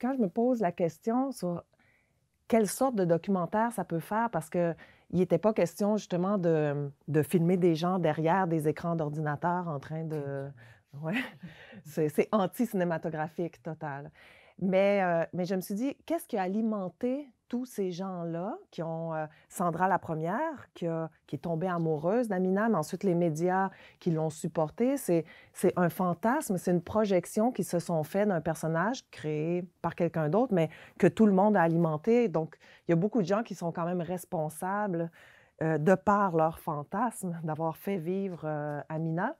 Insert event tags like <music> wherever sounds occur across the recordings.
Quand je me pose la question sur quelle sorte de documentaire ça peut faire, parce qu'il il n'était pas question justement de, de, filmer des gens derrière des écrans d'ordinateur en train de... <laughs> Ouais. C'est anti-cinématographique total. Mais, euh, mais je me suis dit, qu'est-ce qui a alimenté tous ces gens-là qui ont euh, Sandra la première qui, qui est tombée amoureuse d'Amina, mais ensuite les médias qui l'ont supportée, c'est un fantasme, c'est une projection qui se sont fait d'un personnage créé par quelqu'un d'autre, mais que tout le monde a alimenté. Donc il y a beaucoup de gens qui sont quand même responsables euh, de par leur fantasme d'avoir fait vivre euh, Amina.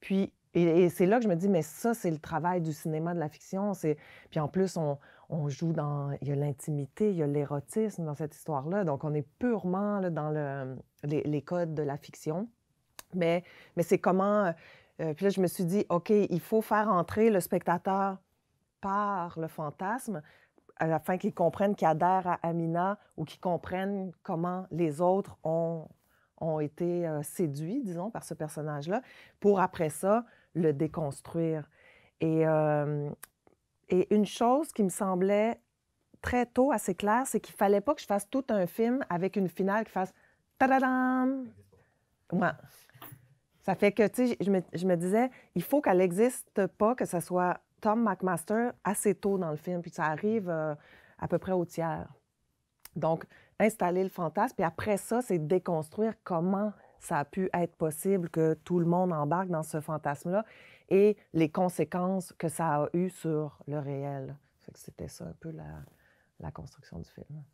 Puis et, c'est là que je me dis, mais ça, c'est le travail du cinéma de la fiction. Puis en plus, on, joue dans. Il y a l'intimité, il y a l'érotisme dans cette histoire-là. Donc, on est purement là, dans le, les, codes de la fiction. Mais, mais c'est comment. Euh, puis là, je me suis dit, OK, il faut faire entrer le spectateur par le fantasme afin qu'il comprenne, qu'il adhère à Amina ou qu'il comprenne comment les autres ont, ont été euh, séduits, disons, par ce personnage-là, pour après ça le déconstruire. Et, et une chose qui me semblait très tôt assez claire, c'est qu'il fallait pas que je fasse tout un film avec une finale qui fasse ta tadadam. Ouais. Ça fait que, tu sais, je me, je me disais, il faut qu'elle n'existe pas, que ce soit Tom McMaster assez tôt dans le film, puis ça arrive euh, à peu près au tiers. Donc, installer le fantasme, puis après ça, c'est déconstruire comment ça a pu être possible que tout le monde embarque dans ce fantasme-là et les conséquences que ça a eues sur le réel. C'était ça un peu la construction du film.